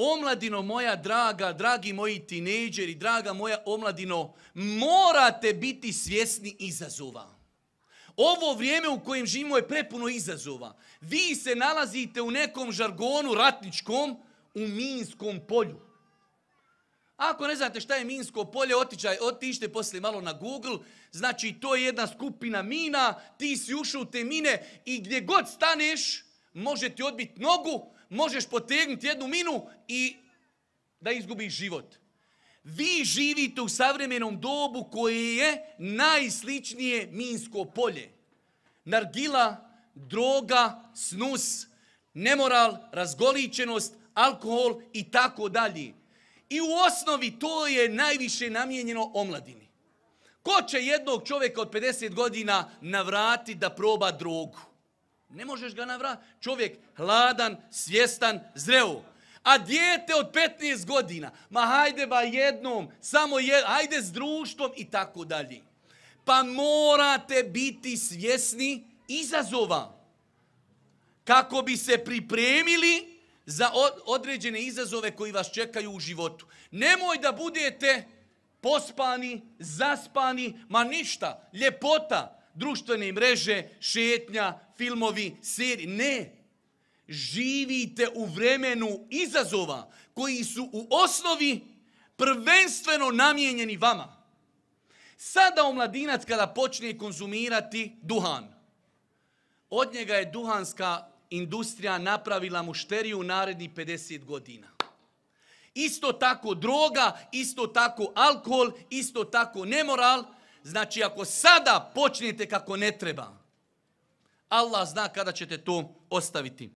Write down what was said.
Omladino moja draga, dragi moji tineđeri, draga moja omladino, morate biti svjesni izazova. Ovo vrijeme u kojem živimo je prepuno izazova. Vi se nalazite u nekom žargonu ratničkom u Minskom polju. Ako ne znate šta je Minsko polje, otičaj, otište poslije malo na Google. Znači, to je jedna skupina mina, ti si ušao u te mine i gdje god staneš, može ti odbiti nogu, možeš potegnuti jednu minu i da izgubiš život. Vi živite u savremenom dobu koje je najsličnije minsko polje. Nargila, droga, snus, nemoral, razgoličenost, alkohol i tako dalje. I u osnovi to je najviše namijenjeno omladini. Ko će jednog čovjeka od 50 godina navratiti da proba drogu? Ne možeš ga navratiti. Čovjek hladan, svjestan, zreo. A dijete od 15 godina, ma hajde ba jednom, samo jednom, hajde s društvom i tako dalje. Pa morate biti svjesni izazova. Kako bi se pripremili za određene izazove koji vas čekaju u životu. Nemoj da budete pospani, zaspani, ma ništa, ljepota, društvene mreže, šetnja, filmovi, serije. Ne. Živite u vremenu izazova koji su u osnovi prvenstveno namijenjeni vama. Sada omladinac kada počne konzumirati duhan, od njega je duhanska industrija napravila mušteriju narednih 50 godina. Isto tako droga, isto tako alkohol, isto tako nemoral – Znači, ako sada počnete kako ne treba, Allah zna kada ćete to ostaviti.